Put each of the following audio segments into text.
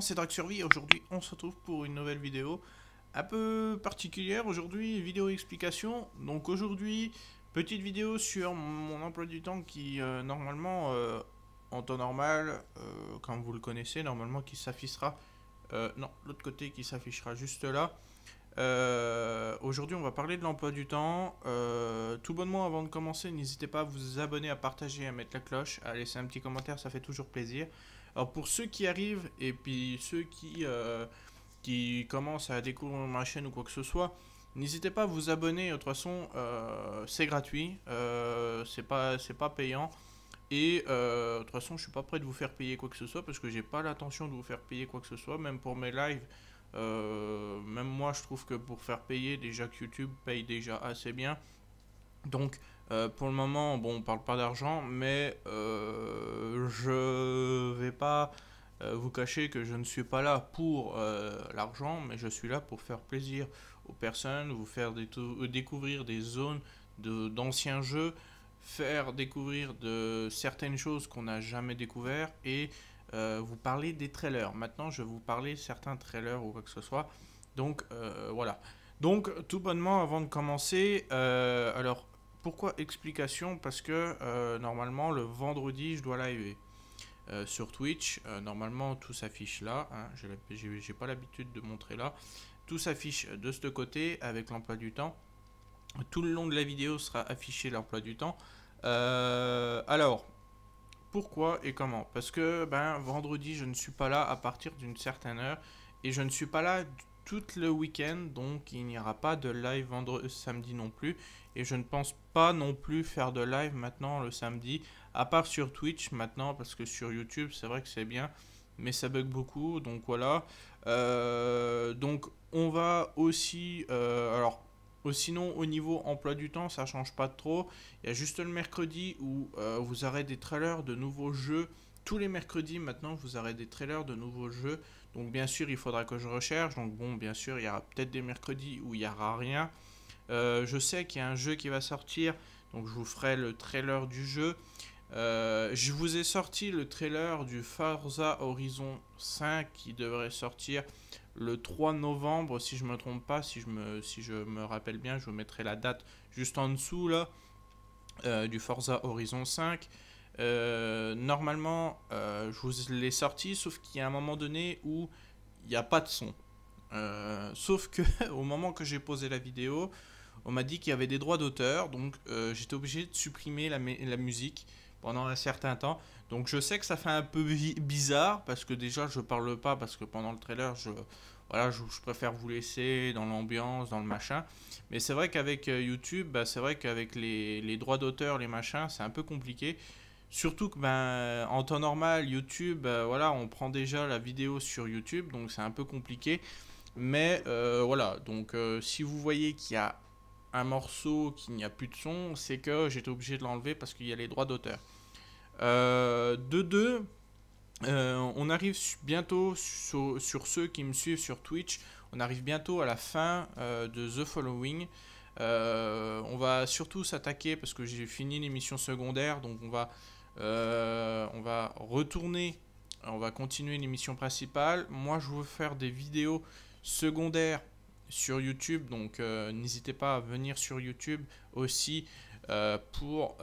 c'est Drag Survie. Aujourd'hui, on se retrouve pour une nouvelle vidéo un peu particulière. Aujourd'hui, vidéo explication. Donc aujourd'hui, petite vidéo sur mon emploi du temps qui, euh, normalement, euh, en temps normal, euh, quand comme vous le connaissez, normalement, qui s'affichera... non, l'autre côté qui s'affichera juste là. aujourd'hui, on va parler de l'emploi du temps. tout bonnement, avant de commencer, n'hésitez pas à vous abonner, à partager, à mettre la cloche, à laisser un petit commentaire, ça fait toujours plaisir. Alors pour ceux qui arrivent et puis ceux qui, euh, qui commencent à découvrir ma chaîne ou quoi que ce soit, n'hésitez pas à vous abonner. De toute façon, euh, c'est gratuit, euh, c'est pas pas payant. Et de toute façon, je suis pas prêt de vous faire payer quoi que ce soit parce que j'ai pas l'intention de vous faire payer quoi que ce soit, même pour mes lives. même moi, je trouve que pour faire payer, déjà que YouTube paye déjà assez bien. Donc, euh, pour le moment, bon, on parle pas d'argent, mais euh, je vais pas euh, vous cacher que je ne suis pas là pour euh, l'argent, mais je suis là pour faire plaisir aux personnes, vous faire découvrir des zones d'anciens jeux, faire découvrir de certaines choses qu'on n'a jamais découvert et vous parler des trailers. Maintenant, je vais vous parler certains trailers ou quoi que ce soit. Donc, voilà. Donc, tout bonnement, avant de commencer, alors, pourquoi explication Parce que euh, normalement le vendredi je dois live. Euh, sur Twitch, euh, normalement tout s'affiche là, hein. Je n'ai j'ai pas l'habitude de montrer là, tout s'affiche de ce côté avec l'emploi du temps, tout le long de la vidéo sera affiché l'emploi du temps. alors, pourquoi et comment Parce que ben, vendredi je ne suis pas là à partir d'une certaine heure et je ne suis pas là tout le week-end, donc il n'y aura pas de live vendredi, euh, samedi non plus. Et je ne pense pas non plus faire de live maintenant le samedi, à part sur Twitch maintenant, parce que sur YouTube, c'est vrai que c'est bien, mais ça bug beaucoup, donc voilà. Euh, donc on va aussi... Euh, alors, sinon, au niveau emploi du temps, ça change pas trop. Il y a juste le mercredi où vous aurez des trailers de nouveaux jeux tous les mercredis maintenant vous aurez des trailers de nouveaux jeux. Donc bien sûr il faudra que je recherche. Donc bon bien sûr il y aura peut-être des mercredis où il n'y aura rien. Euh, je sais qu'il y a un jeu qui va sortir. Donc je vous ferai le trailer du jeu. Euh, je vous ai sorti le trailer du Forza Horizon 5 qui devrait sortir le 3 novembre si je me trompe pas, si je me, si je me rappelle bien, je vous mettrai la date juste en dessous là euh, du Forza Horizon 5. Euh, normalement, euh, je vous l'ai sorti, sauf qu'il y a un moment donné où il n'y a pas de son. Euh, sauf que au moment que j'ai posé la vidéo, on m'a dit qu'il y avait des droits d'auteur, donc j'étais obligé de supprimer la, la, musique pendant un certain temps. Donc je sais que ça fait un peu bizarre parce que déjà je parle pas parce que pendant le trailer je voilà je, préfère vous laisser dans l'ambiance, dans le machin. Mais c'est vrai qu'avec YouTube, bah, c'est vrai qu'avec les, les, droits d'auteur, les machins, c'est un peu compliqué. Surtout que ben, euh, en temps normal, YouTube, euh, voilà, on prend déjà la vidéo sur YouTube, donc c'est un peu compliqué. Mais euh, voilà, donc si vous voyez qu'il y a un morceau qui n'y a plus de son, c'est que j'étais obligé de l'enlever parce qu'il y a les droits d'auteur. de deux, on arrive bientôt sur, sur, ceux qui me suivent sur Twitch, on arrive bientôt à la fin de The Following. on va surtout s'attaquer parce que j'ai fini l'émission secondaire, donc on va euh, on va retourner, on va continuer missions principale. Moi, je veux faire des vidéos secondaires sur YouTube, donc euh, n'hésitez pas à venir sur YouTube aussi euh, pour,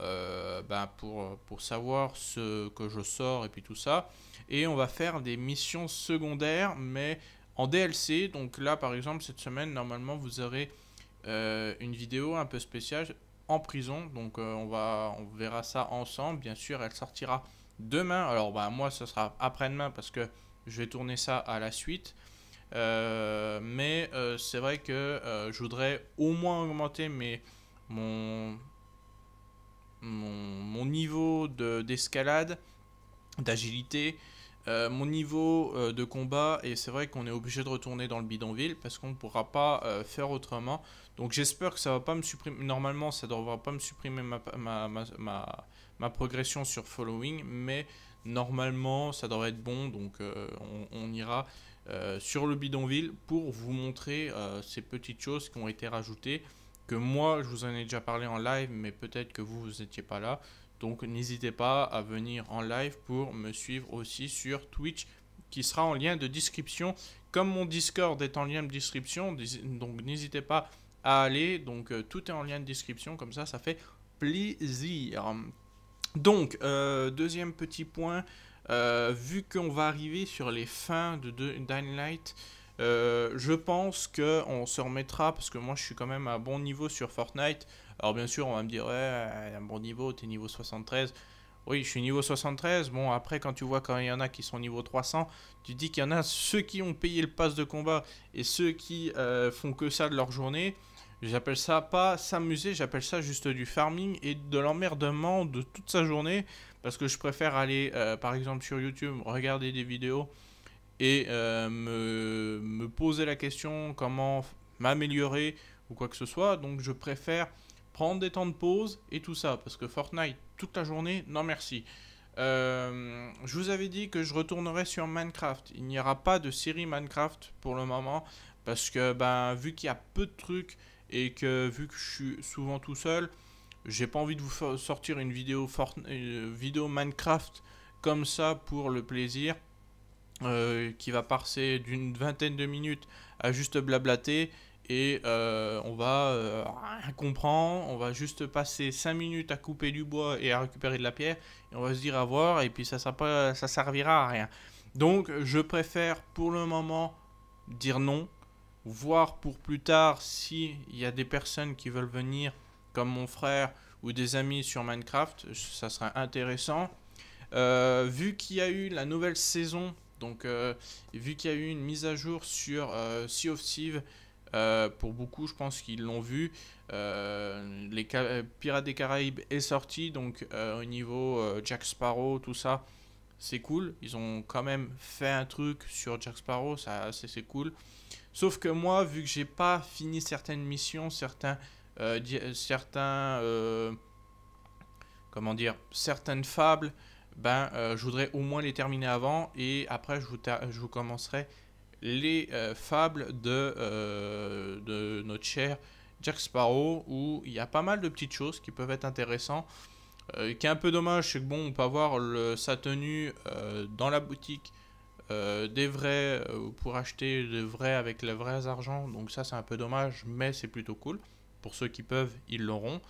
ben, pour, pour savoir ce que je sors et puis tout ça. Et on va faire des missions secondaires, mais en DLC. Donc là, par exemple, cette semaine, normalement, vous aurez une vidéo un peu spéciale, prison. Donc euh, on, va, on verra ça ensemble. Bien sûr, elle sortira demain. Alors bah, moi, ce sera après-demain parce que je vais tourner ça à la suite. Euh, mais euh, c'est vrai que je voudrais au moins augmenter mes, mon, mon, niveau d'escalade, d'agilité euh, mon niveau euh, de combat, et c'est vrai qu'on est obligé de retourner dans le bidonville parce qu'on ne pourra pas euh, faire autrement. Donc j'espère que ça va pas me supprimer. Normalement, ça ne devra pas me supprimer ma, progression sur following, mais normalement, ça devrait être bon. Donc on, ira sur le bidonville pour vous montrer ces petites choses qui ont été rajoutées. Que moi, je vous en ai déjà parlé en live, mais peut-être que vous, vous n'étiez pas là. Donc n'hésitez pas à venir en live pour me suivre aussi sur Twitch qui sera en lien de description. Comme mon Discord est en lien de description, donc n'hésitez pas à aller. Donc euh, tout est en lien de description, comme ça, ça fait plaisir. Donc, euh, deuxième petit point, euh, vu qu'on va arriver sur les fins de, de euh, je pense qu'on se remettra, parce que moi je suis quand même à bon niveau sur Fortnite. Alors bien sûr, on va me dire, ouais, à bon niveau, t'es niveau 73. Oui, je suis niveau 73. Bon, après, quand tu vois quand il y en a qui sont niveau 300, tu dis qu'il y en a ceux qui ont payé le pass de combat et ceux qui euh, font que ça de leur journée. J'appelle ça pas s'amuser, j'appelle ça juste du farming et de l'emmerdement de toute sa journée. Parce que je préfère aller, euh, par exemple, sur YouTube, regarder des vidéos et euh, me, poser la question comment m'améliorer ou quoi que ce soit. Donc je préfère prendre des temps de pause et tout ça parce que Fortnite toute la journée, non merci. Euh, je vous avais dit que je retournerai sur Minecraft. Il n'y aura pas de série Minecraft pour le moment parce que ben vu qu'il y a peu de trucs et que vu que je suis souvent tout seul, j'ai pas envie de vous sortir une vidéo, vidéo Minecraft comme ça pour le plaisir. Euh, qui va passer d'une vingtaine de minutes à juste blablater et euh, on va euh, comprendre, on va juste passer 5 minutes à couper du bois et à récupérer de la pierre, et on va se dire à voir, et puis ça ne ça servira à rien. Donc je préfère pour le moment dire non, voir pour plus tard s'il y a des personnes qui veulent venir, comme mon frère ou des amis sur Minecraft, ça serait intéressant. Euh, vu qu'il y a eu la nouvelle saison donc, euh, vu qu'il y a eu une mise à jour sur euh, Sea of Thieves, euh, pour beaucoup, je pense qu'ils l'ont vu. les Pirates des Caraïbes est sorti, donc au niveau Jack Sparrow, tout ça, c'est cool. Ils ont quand même fait un truc sur Jack Sparrow, ça, c'est cool. Sauf que moi, vu que j'ai pas fini certaines missions, certains, certains, comment dire, certaines fables ben, euh, je voudrais au moins les terminer avant et après je vous, je vous commencerai les euh, fables de, euh, de, notre cher Jack Sparrow où il y a pas mal de petites choses qui peuvent être intéressantes. qui est un peu dommage, c'est que bon, on peut avoir le, sa tenue dans la boutique des vrais pour acheter des vrais avec les vrais argent, donc ça c'est un peu dommage, mais c'est plutôt cool. Pour ceux qui peuvent, ils l'auront.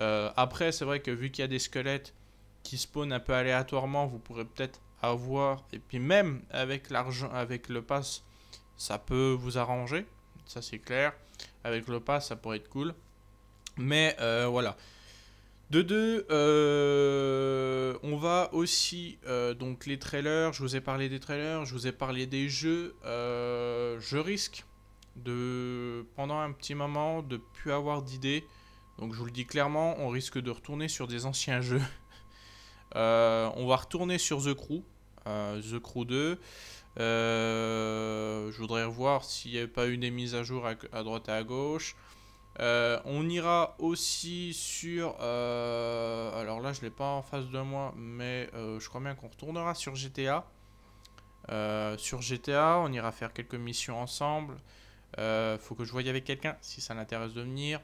après, c'est vrai que vu qu'il y a des squelettes, qui spawn un peu aléatoirement, vous pourrez peut-être avoir. Et puis même avec l'argent, avec le pass, ça peut vous arranger. Ça c'est clair. Avec le pass, ça pourrait être cool. Mais euh, voilà. De deux, euh, on va aussi, euh, donc les trailers, je vous ai parlé des trailers, je vous ai parlé des jeux, je risque de, pendant un petit moment, de plus avoir d'idées, donc je vous le dis clairement, on risque de retourner sur des anciens jeux, euh, on va retourner sur The Crew, euh, The Crew 2. Euh, je voudrais voir s'il n'y a pas eu des mises à jour à, droite et à gauche. on ira aussi sur... alors là, je ne l'ai pas en face de moi, mais je crois bien qu'on retournera sur GTA. sur GTA, on ira faire quelques missions ensemble. faut que je voie avec quelqu'un si ça l'intéresse de venir.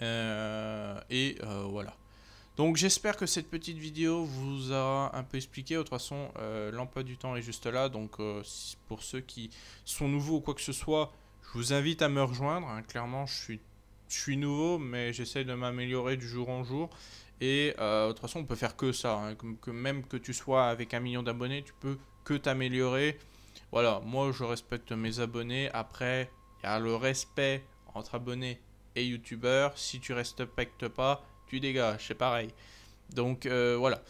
et voilà. Donc j'espère que cette petite vidéo vous a un peu expliqué. De façon, euh, l'emploi du temps est juste là. Donc euh, pour ceux qui sont nouveaux ou quoi que ce soit, je vous invite à me rejoindre. Hein. Clairement, je suis, nouveau, mais j'essaie de m'améliorer du jour en jour. Et autre euh, façon, on peut faire que ça. Hein. même que tu sois avec un million d'abonnés, tu peux que t'améliorer. Voilà, moi je respecte mes abonnés. Après, il y a le respect entre abonnés et youtubeurs. Si tu respectes pas, dégâts c'est pareil. Donc euh, voilà.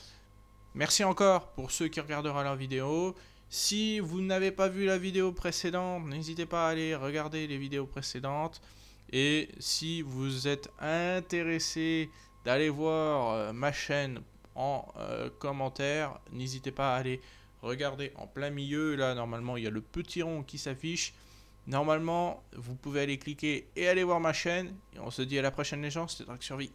Merci encore pour ceux qui regarderont la vidéo. Si vous n'avez pas vu la vidéo précédente, n'hésitez pas à aller regarder les vidéos précédentes. Et si vous êtes intéressé d'aller voir euh, ma chaîne en euh, commentaire, n'hésitez pas à aller regarder en plein milieu. Là, normalement, il y a le petit rond qui s'affiche. Normalement, vous pouvez aller cliquer et aller voir ma chaîne. Et on se dit à la prochaine, les gens. C'était Survie.